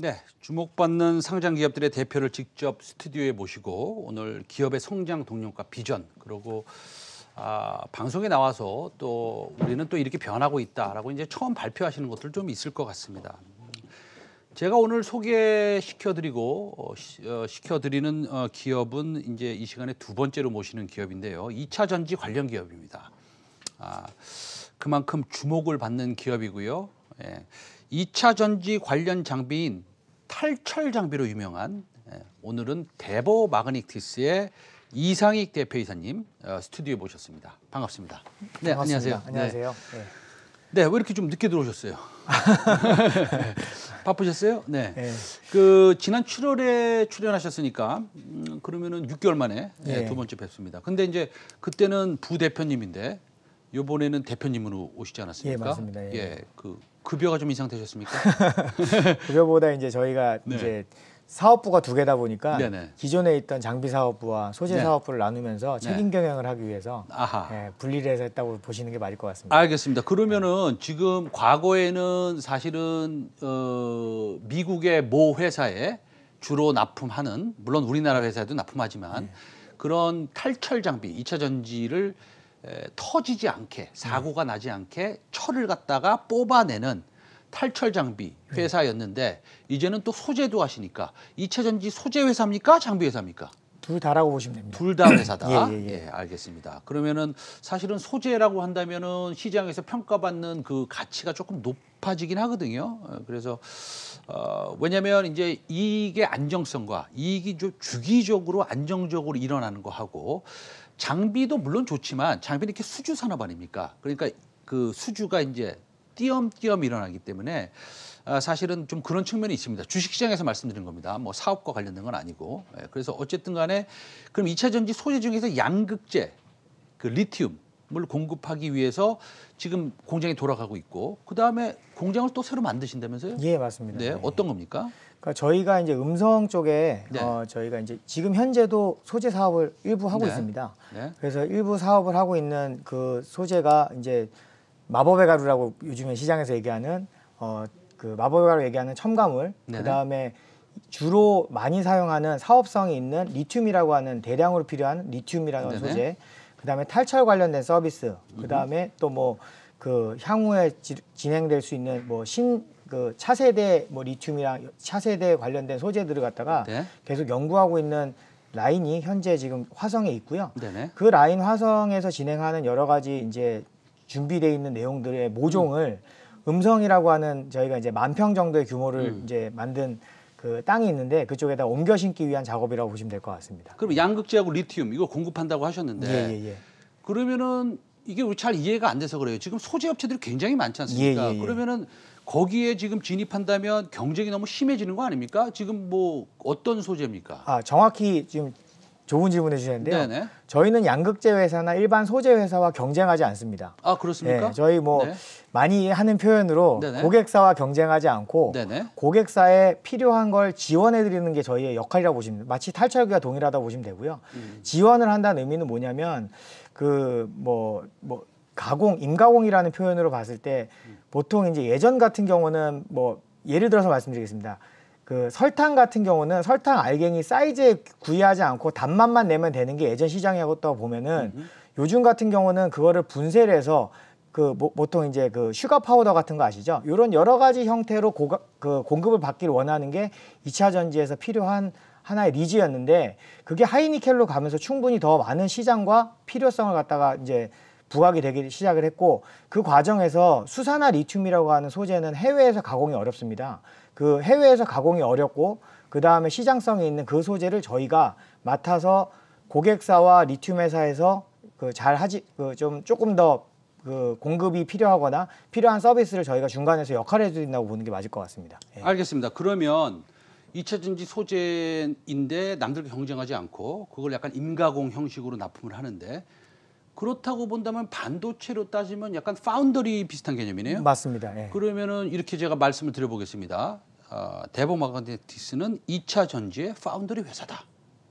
네, 주목받는 상장 기업들의 대표를 직접 스튜디오에 모시고 오늘 기업의 성장 동력과 비전 그리고 아, 방송에 나와서 또 우리는 또 이렇게 변하고 있다라고 이제 처음 발표하시는 것들 좀 있을 것 같습니다. 제가 오늘 소개시켜드리고 어, 시, 어, 켜드리는 어, 기업은 이제 이 시간에 두 번째로 모시는 기업인데요. 2차 전지 관련 기업입니다. 아, 그만큼 주목을 받는 기업이고요. 예. 2차 전지 관련 장비인 탈철 장비로 유명한 예, 오늘은 대보 마그닉티스의 이상익 대표이사님 어, 스튜디오에 모셨습니다. 반갑습니다. 네, 반갑습니다. 안녕하세요. 네. 안녕하세요. 네. 네. 왜 이렇게 좀 늦게 들어오셨어요? 바쁘셨어요? 네. 네. 그 지난 7월에 출연하셨으니까 음, 그러면은 6개월 만에 네, 네. 두 번째 뵙습니다. 근데 이제 그때는 부대표님인데 요번에는 대표님으로 오시지 않았습니까? 예, 맞습니다. 예. 예그 급여가 좀 인상되셨습니까? 급여보다 이제 저희가 네. 이제 사업부가 두 개다 보니까 네네. 기존에 있던 장비 사업부와 소재 네. 사업부를 나누면서 네. 책임 경영을 하기 위해서 예, 분리를 해서 했다고 보시는 게 맞을 것 같습니다. 알겠습니다. 그러면은 네. 지금 과거에는 사실은 어, 미국의 모 회사에 주로 납품하는 물론 우리나라 회사에도 납품하지만 네. 그런 탈철 장비, 이차 전지를 에, 터지지 않게 음. 사고가 나지 않게 철을 갖다가 뽑아내는 탈철 장비 네. 회사였는데 이제는 또 소재도 하시니까 이차 전지 소재 회사입니까 장비 회사입니까? 둘 다라고 보시면 됩니다. 둘 다 회사다. 예, 예, 예. 예, 알겠습니다. 그러면은 사실은 소재라고 한다면은 시장에서 평가받는 그 가치가 조금 높아지긴 하거든요. 어, 그래서 어, 왜냐하면 이제 이익의 안정성과 이익이 주기적으로 안정적으로 일어나는 거 하고 장비도 물론 좋지만 장비는 이렇게 수주 산업 아닙니까? 그러니까 그 수주가 이제 띄엄띄엄 일어나기 때문에 아, 사실은 좀 그런 측면이 있습니다. 주식시장에서 말씀드린 겁니다. 뭐 사업과 관련된 건 아니고. 예, 그래서 어쨌든 간에 그럼 이차 전지 소재 중에서 양극재, 그 리튬을 공급하기 위해서 지금 공장이 돌아가고 있고 그다음에 공장을 또 새로 만드신다면서요? 예, 맞습니다. 네, 예. 어떤 겁니까? 그러니까 저희가 이제 음성 쪽에 네. 어, 저희가 이제 지금 현재도 소재 사업을 일부 하고 네. 있습니다. 네. 그래서 일부 사업을 하고 있는 그 소재가 이제 마법의 가루라고 요즘에 시장에서 얘기하는 어, 그 마법의 가루 얘기하는 첨가물 네. 그다음에 주로 많이 사용하는 사업성이 있는 리튬이라고 하는 대량으로 필요한 리튬이라는 소재 그다음에 탈철 관련된 서비스 그다음에 또 뭐 그 향후에 지, 진행될 수 있는 뭐신 그 차세대 뭐 리튬이랑 차세대 관련된 소재들을 갖다가 네. 계속 연구하고 있는 라인이 현재 지금 화성에 있고요. 네네. 그 라인 화성에서 진행하는 여러 가지 이제 준비되어 있는 내용들의 모종을 음. 성이라고 하는 저희가 이제 만 평 정도의 규모를 음. 이제 만든 그 땅이 있는데 그쪽에다 옮겨 심기 위한 작업이라고 보시면 될 것 같습니다. 그럼 양극재하고 리튬 이거 공급한다고 하셨는데 예, 예, 예. 그러면은 이게 우리 잘 이해가 안 돼서 그래요. 지금 소재 업체들이 굉장히 많지 않습니까? 예, 예, 예, 그러면은 거기에 지금 진입한다면 경쟁이 너무 심해지는 거 아닙니까? 지금 뭐 어떤 소재입니까? 아 정확히 지금 좋은 질문해 주셨는데요. 네네. 저희는 양극재 회사나 일반 소재 회사와 경쟁하지 않습니다. 아 그렇습니까? 네, 저희 뭐 네. 많이 하는 표현으로 네네. 고객사와 경쟁하지 않고 네네. 고객사에 필요한 걸 지원해 드리는 게 저희의 역할이라고 보시면 마치 탈철기가 동일하다 보시면 되고요. 음. 지원을 한다는 의미는 뭐냐면 그 뭐뭐 뭐 가공 임가공이라는 표현으로 봤을 때 음. 보통 이제 예전 같은 경우는 뭐 예를 들어서 말씀드리겠습니다. 그 설탕 같은 경우는 설탕 알갱이 사이즈에 구애하지 않고 단맛만 내면 되는 게 예전 시장이라고다 보면은 음 요즘 같은 경우는 그거를 분쇄를 해서 그 뭐, 보통 이제 그 슈가 파우더 같은 거 아시죠? 요런 여러 가지 형태로 고가, 그 공급을 받기를 원하는 게 2차 전지에서 필요한 하나의 리즈였는데 그게 하이니켈로 가면서 충분히 더 많은 시장과 필요성을 갖다가 이제 부각이 되기 시작을 했고 그 과정에서 수산화 리튬이라고 하는 소재는 해외에서 가공이 어렵습니다. 그 해외에서 가공이 어렵고 그 다음에 시장성이 있는 그 소재를 저희가 맡아서 고객사와 리튬 회사에서 그잘 하지 그 좀 조금 더 그 공급이 필요하거나 필요한 서비스를 저희가 중간에서 역할해 주신다고 보는 게 맞을 것 같습니다. 예. 알겠습니다. 그러면 이차전지 소재인데 남들과 경쟁하지 않고 그걸 약간 임가공 형식으로 납품을 하는데 그렇다고 본다면 반도체로 따지면 약간 파운더리 비슷한 개념이네요. 맞습니다. 예. 그러면은 이렇게 제가 말씀을 드려보겠습니다. 어, 대복 마그네틱스는 2차 전지의 파운드리 회사다.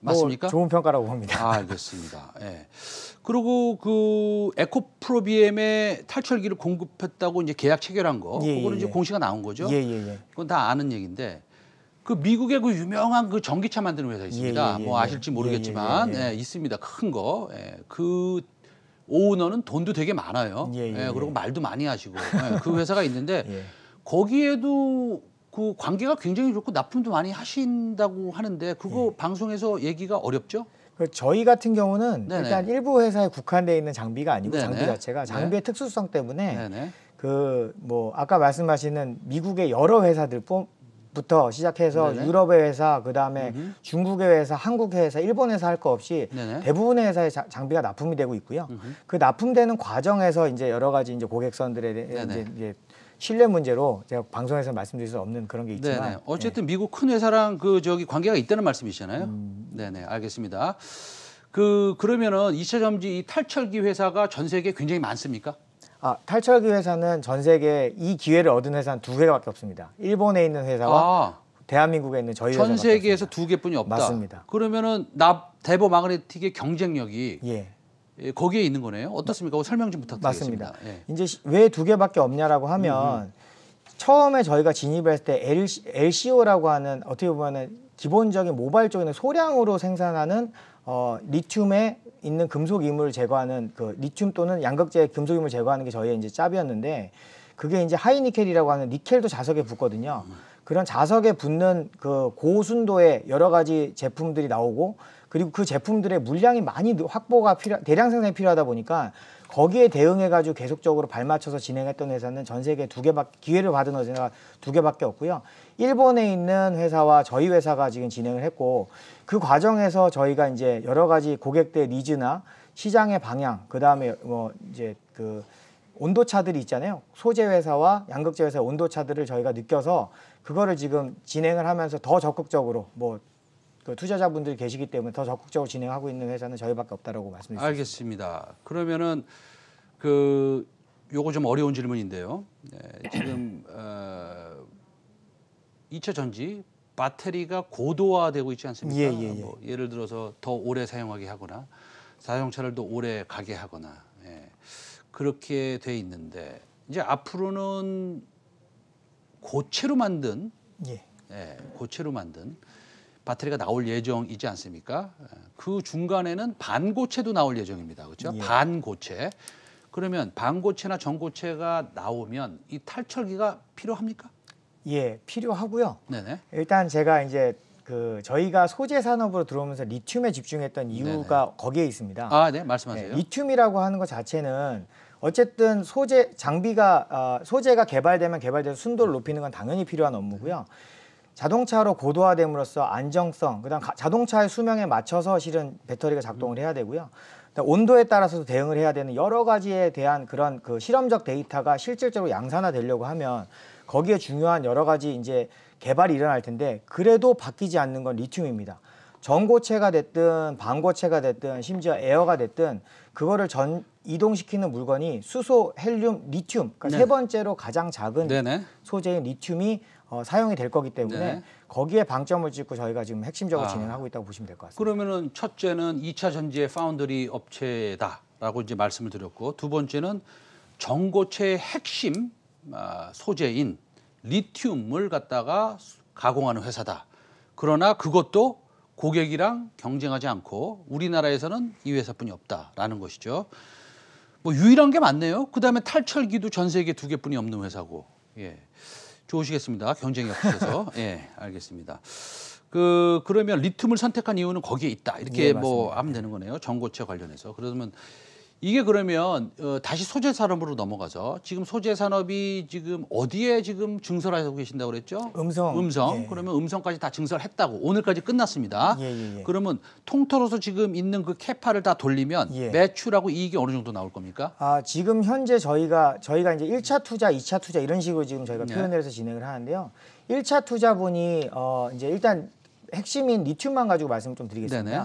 뭐 맞습니까? 뭐 좋은 평가라고 봅니다. 아, 알겠습니다. 예. 그리고 그에코프로비엠에 탈출기를 공급했다고 이제 계약 체결한 거, 예, 그거는 예, 이제 예. 공시가 나온 거죠. 예, 예, 예. 그건 다 아는 얘기인데 그 미국의 그 유명한 그 전기차 만드는 회사 있습니다. 예, 예, 뭐 아실지 모르겠지만 예, 있습니다. 큰 거. 예. 그 오너는 돈도 되게 많아요. 예, 그리고 말도 많이 하시고 예, 그 회사가 있는데 거기에도 그 관계가 굉장히 좋고 납품도 많이 하신다고 하는데 그거 네. 방송에서 얘기가 어렵죠? 그 저희 같은 경우는 네네. 일단 일부 회사에 국한되어 있는 장비가 아니고 네네. 장비 자체가 장비의 네. 특수성 때문에 그 뭐 아까 말씀하시는 미국의 여러 회사들 부터 시작해서 네네. 유럽의 회사 그다음에 음흠. 중국의 회사 한국의 회사 일본 회사 할 거 없이 네네. 대부분의 회사에 자, 장비가 납품이 되고 있고요 음흠. 그 납품되는 과정에서 이제 여러 가지 이제 고객선들의 이제, 이제 신뢰 문제로 제가 방송에서 말씀드릴 수 없는 그런 게 있지만 네네. 어쨌든 네. 미국 큰 회사랑 그 저기 관계가 있다는 말씀이잖아요. 시 음... 네네 알겠습니다. 그 그러면은 이차 전지 탈철기 회사가 전 세계에 굉장히 많습니까? 아, 탈철기 회사는 전 세계 에이 기회를 얻은 회사는 두 개밖에 없습니다. 일본에 있는 회사와 아, 대한민국에 있는 저희 전 세계에서 두 개뿐이 없다. 맞습니다. 그러면은 나 대보 마그네틱의 경쟁력이 예. 예, 거기에 있는 거네요. 어떻습니까? 설명 좀 부탁드리겠습니다. 맞습니다. 예. 이제 왜 두 개밖에 없냐라고 하면 음. 처음에 저희가 진입 했을 때 LCO라고 하는 어떻게 보면은 기본적인 모발 쪽에는 소량으로 생산하는 어, 리튬에 있는 금속 이물을 제거하는 그 리튬 또는 양극재 금속 이물을 제거하는 게 저희의 이제 짭이었는데 그게 이제 하이니켈이라고 하는 니켈도 자석에 붙거든요. 음. 그런 자석에 붙는 그 고순도의 여러 가지 제품들이 나오고 그리고 그 제품들의 물량이 많이 확보가 필요 대량 생산이 필요하다 보니까 거기에 대응해 가지고 계속적으로 발맞춰서 진행했던 회사는 전 세계 두 개밖에 기회를 받은 회사가 두 개밖에 없고요. 일본에 있는 회사와 저희 회사가 지금 진행을 했고 그 과정에서 저희가 이제 여러 가지 고객들의 니즈나 시장의 방향, 그다음에 뭐 이제 그 온도차들이 있잖아요. 소재 회사와 양극재 회사의 온도차들을 저희가 느껴서 그거를 지금 진행을 하면서 더 적극적으로 뭐그 투자자분들이 계시기 때문에 더 적극적으로 진행하고 있는 회사는 저희밖에 없다라고 말씀드렸습니다. 알겠습니다. 그러면은 그 요거 좀 어려운 질문인데요. 네, 지금 어, 2차 전지 배터리가 고도화되고 있지 않습니까? 예, 예, 예. 뭐 예를 들어서 더 오래 사용하게 하거나 자동차를 더 오래 가게 하거나 예. 그렇게 돼 있는데 이제 앞으로는 고체로 만든 예. 예, 고체로 만든 배터리가 나올 예정이지 않습니까? 예, 그 중간에는 반고체도 나올 예정입니다. 그렇죠? 예. 반고체. 그러면 반고체나 전고체가 나오면 이 탈철기가 필요합니까? 예, 필요하고요. 네네. 일단 제가 이제 그 저희가 소재 산업으로 들어오면서 리튬에 집중했던 이유가 네네. 거기에 있습니다. 아, 네, 말씀하세요. 네, 리튬이라고 하는 것 자체는 어쨌든 소재 장비가 어, 소재가 개발되면 개발돼서 순도를 높이는 건 당연히 필요한 업무고요. 네. 자동차로 고도화됨으로써 안정성, 그다음 자동차의 수명에 맞춰서 실은 배터리가 작동을 해야 되고요. 온도에 따라서도 대응을 해야 되는 여러 가지에 대한 그런 그 실험적 데이터가 실질적으로 양산화되려고 하면 거기에 중요한 여러 가지 이제 개발이 일어날 텐데 그래도 바뀌지 않는 건 리튬입니다. 전고체가 됐든 반고체가 됐든 심지어 에어가 됐든 그거를 전 이동시키는 물건이 수소, 헬륨, 리튬 그러니까 네. 세 번째로 가장 작은 네네. 소재인 리튬이 어, 사용이 될 거기 때문에 네. 거기에 방점을 찍고 저희가 지금 핵심적으로 아. 진행하고 있다고 보시면 될 것 같습니다. 그러면은 첫째는 2차 전지의 파운드리 업체다라고 이제 말씀을 드렸고 두 번째는 전고체 핵심 아, 소재인 리튬을 갖다가 가공하는 회사다. 그러나 그것도 고객이랑 경쟁하지 않고 우리나라에서는 이 회사뿐이 없다라는 것이죠. 뭐 유일한 게 맞네요. 그다음에 탈철기도 전 세계 두 개뿐이 없는 회사고. 예. 좋으시겠습니다. 경쟁이 없어서 예, 알겠습니다. 그 그러면 리튬을 선택한 이유는 거기에 있다. 이렇게 네, 뭐 하면 되는 거네요. 전고체 관련해서. 그러면 이게 그러면 어, 다시 소재 산업으로 넘어가죠. 지금 소재 산업이 지금 어디에 지금 증설하고 계신다고 그랬죠? 음성. 음성. 예. 그러면 음성까지 다 증설했다고 오늘까지 끝났습니다. 예, 예, 예, 그러면 통틀어서 지금 있는 그 캐파를 다 돌리면 예. 매출하고 이익이 어느 정도 나올 겁니까? 아, 지금 현재 저희가 저희가 이제 일차 투자, 이차 투자 이런 식으로 지금 저희가 네. 표현을 해서 진행을 하는데요. 일차 투자분이 어 이제 일단 핵심인 리튬만 가지고 말씀을 좀 드리겠습니다. 네네.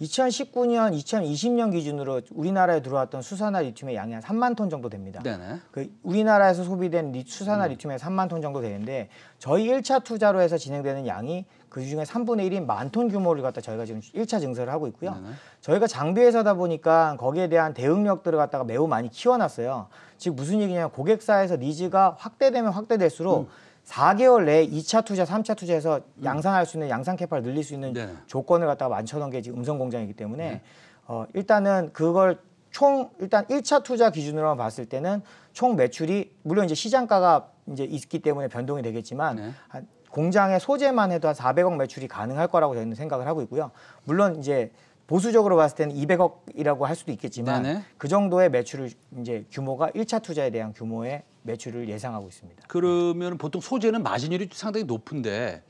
2019년, 2020년 기준으로 우리나라에 들어왔던 수산화 리튬의 양이 한 3만 톤 정도 됩니다. 네네. 그 우리나라에서 소비된 리, 수산화 음. 리튬의 3만 톤 정도 되는데 저희 1차 투자로 해서 진행되는 양이 그 중에 3분의 1인 만 톤 규모를 갖다 저희가 지금 1차 증설을 하고 있고요. 네네. 저희가 장비회사다 보니까 거기에 대한 대응력들을 갖다가 매우 많이 키워놨어요. 즉 무슨 얘기냐면 고객사에서 니즈가 확대되면 확대될수록 음. 4개월 내에 2차 투자, 3차 투자해서 음. 양산할 수 있는 양산 캐파를 늘릴 수 있는 네. 조건을 갖다가 만쳐놓은 게 지금 음성 공장이기 때문에 네. 어, 일단은 그걸 총 일단 1차 투자 기준으로 봤을 때는 총 매출이 물론 이제 시장가가 이제 있기 때문에 변동이 되겠지만 네. 한 공장의 소재만 해도 한 400억 매출이 가능할 거라고 저희는 생각을 하고 있고요. 물론 이제 보수적으로 봤을 때는 200억이라고 할 수도 있겠지만 네네. 그 정도의 매출을 이제 규모가 1차 투자에 대한 규모의 매출을 예상하고 있습니다. 그러면 보통 소재는 마진율이 상당히 높은데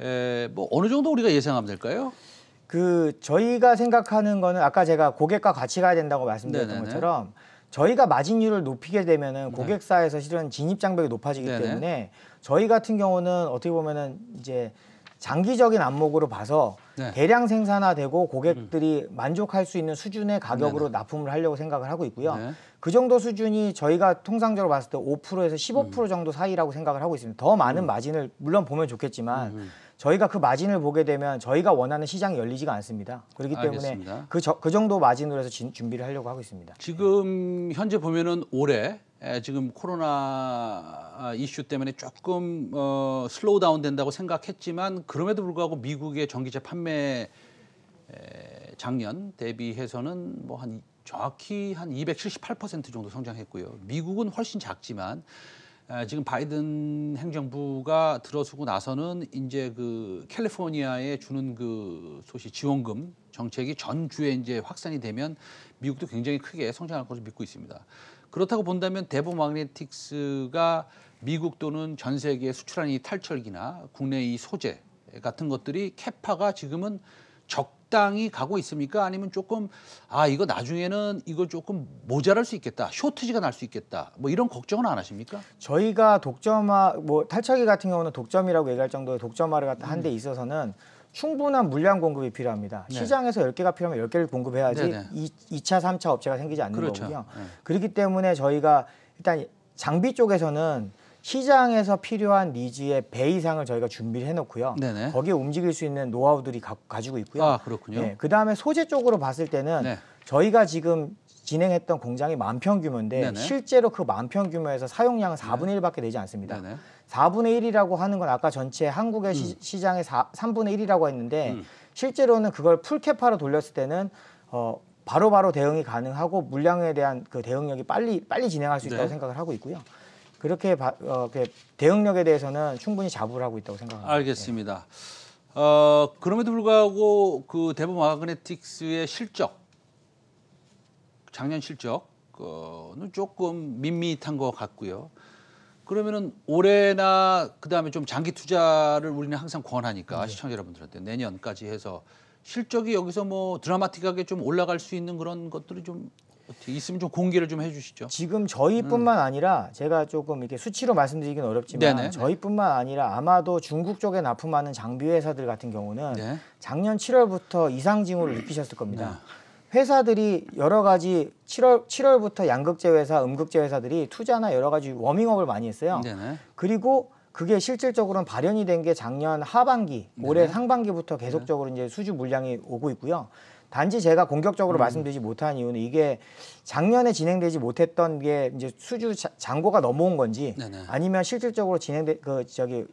에, 뭐 어느 정도 우리가 예상하면 될까요? 그 저희가 생각하는 거는 아까 제가 고객과 같이 가야 된다고 말씀드렸던 네네네. 것처럼 저희가 마진율을 높이게 되면은 네. 고객사에서 실은 진입 장벽이 높아지기 네네. 때문에 저희 같은 경우는 어떻게 보면은 이제 장기적인 안목으로 봐서 네. 대량 생산화되고 고객들이 음. 만족할 수 있는 수준의 가격으로 네네. 납품을 하려고 생각을 하고 있고요. 네. 그 정도 수준이 저희가 통상적으로 봤을 때 5%에서 15% 음. 정도 사이라고 생각을 하고 있습니다. 더 많은 음. 마진을 물론 보면 좋겠지만 음, 저희가 그 마진을 보게 되면 저희가 원하는 시장이 열리지가 않습니다. 그렇기 때문에 그, 저, 그, 정도 마진으로 해서 진, 준비를 하려고 하고 있습니다. 지금 현재 보면은 올해 지금 코로나 아, 이슈 때문에 조금 어, 슬로우 다운 된다고 생각했지만 그럼에도 불구하고 미국의 전기차 판매 작년 대비해서는 뭐한 정확히 한 278% 정도 성장했고요. 미국은 훨씬 작지만 아, 지금 바이든 행정부가 들어서고 나서는 이제 그 캘리포니아에 주는 그 소시 지원금 정책이 전주에 이제 확산이 되면 미국도 굉장히 크게 성장할 것으로 믿고 있습니다. 그렇다고 본다면 대보 마그네틱스가 미국 또는 전 세계에 수출한 이 탈철기나 국내 이 소재 같은 것들이 캐파가 지금은 적 적당히 가고 있습니까? 아니면 조금 아 이거 나중에는 이거 조금 모자랄 수 있겠다, 쇼트지가 날 수 있겠다, 뭐 이런 걱정은 안 하십니까? 저희가 독점화 뭐 탈착기 같은 경우는 독점이라고 얘기할 정도의 독점화를 한데 음. 있어서는 충분한 물량 공급이 필요합니다. 네. 시장에서 열개가 필요하면 열개를 공급해야지 네, 네. 이차삼차 업체가 생기지 않는 그렇죠. 거고요. 네. 그렇기 때문에 저희가 일단 장비 쪽에서는 시장에서 필요한 니즈의 배 이상을 저희가 준비를 해놓고요. 네네. 거기에 움직일 수 있는 노하우들이 가, 지고 있고요. 아 그렇군요. 네, 그 다음에 소재 쪽으로 봤을 때는 네. 저희가 지금 진행했던 공장이 만평 규모인데 네네. 실제로 그 만평 규모에서 사용량은 4분의 1밖에 되지 않습니다. 네네. 4분의 1이라고 하는 건 아까 전체 한국의 음. 시, 장의 4, 3분의 1이라고 했는데 음. 실제로는 그걸 풀캐파로 돌렸을 때는 어, 바로바로 바로 대응이 가능하고 물량에 대한 그 대응력이 빨리 빨리 진행할 수 있다고 네. 생각을 하고 있고요. 그렇게 바, 어, 대응력에 대해서는 충분히 자부를 하고 있다고 생각합니다. 알겠습니다. 예. 어, 그럼에도 불구하고 그 대범 마그네틱스의 실적, 작년 실적, 는 조금 밋밋한 것 같고요. 그러면은 올해나 그 다음에 좀 장기 투자를 우리는 항상 권하니까 네. 시청자 여러분들한테 내년까지 해서 실적이 여기서 뭐 드라마틱하게 좀 올라갈 수 있는 그런 것들이 좀 있으면 좀 공개를 좀 해주시죠. 지금 저희뿐만 음. 아니라 제가 조금 이렇게 수치로 말씀드리긴 어렵지만 네네. 저희뿐만 아니라 아마도 중국 쪽에 납품하는 장비 회사들 같은 경우는 네. 작년 7월부터 이상 징후를 입히셨을 겁니다. 네. 회사들이 여러 가지 7월 7월부터 양극재 회사, 음극재 회사들이 투자나 여러 가지 워밍업을 많이 했어요. 네네. 그리고 그게 실질적으로는 발현이 된 게 작년 하반기, 올해 네. 상반기부터 계속적으로 네. 이제 수주 물량이 오고 있고요. 단지 제가 공격적으로 음. 말씀드리지 못한 이유는 이게 작년에 진행되지 못했던 게 이제 수주 자, 잔고가 넘어온 건지 네네. 아니면 실질적으로 진행된그 저기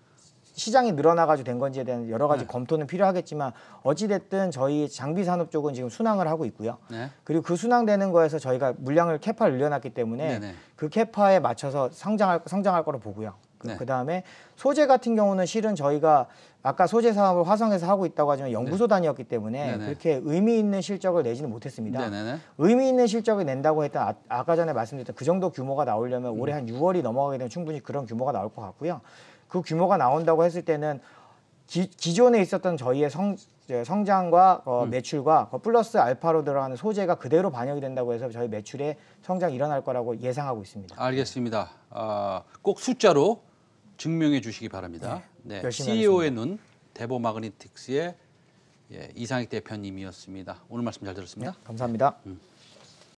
시장이 늘어나가지고 된 건지에 대한 여러 가지 네. 검토는 필요하겠지만 어찌됐든 저희 장비 산업 쪽은 지금 순항을 하고 있고요. 네. 그리고 그 순항되는 거에서 저희가 물량을 캐파를 늘려놨기 때문에 네네. 그 캐파에 맞춰서 성장할 성장할 거로 보고요. 그 네. 그 다음에 소재 같은 경우는 실은 저희가 아까 소재 사업을 화성에서 하고 있다고 하지만 연구소 네. 단위였기 때문에 네네. 그렇게 의미 있는 실적을 내지는 못했습니다. 네네. 의미 있는 실적을 낸다고 했던 아, 까 전에 말씀드렸던 그 정도 규모가 나오려면 음. 올해 한 6월이 넘어가게 되면 충분히 그런 규모가 나올 것 같고요. 그 규모가 나온다고 했을 때는 기, 기존에 있었던 저희의 성, 성장과 어, 음. 매출과 그 플러스 알파로 들어가는 소재가 그대로 반영이 된다고 해서 저희 매출의 성장이 일어날 거라고 예상하고 있습니다. 알겠습니다. 아, 꼭 숫자로 증명해 주시기 바랍니다. 네, 네. CEO의 하겠습니다. E 눈 대보 마그니틱스의 예, 이상익 대표님이었습니다. 오늘 말씀 잘 들었습니다. 네, 감사합니다. 음.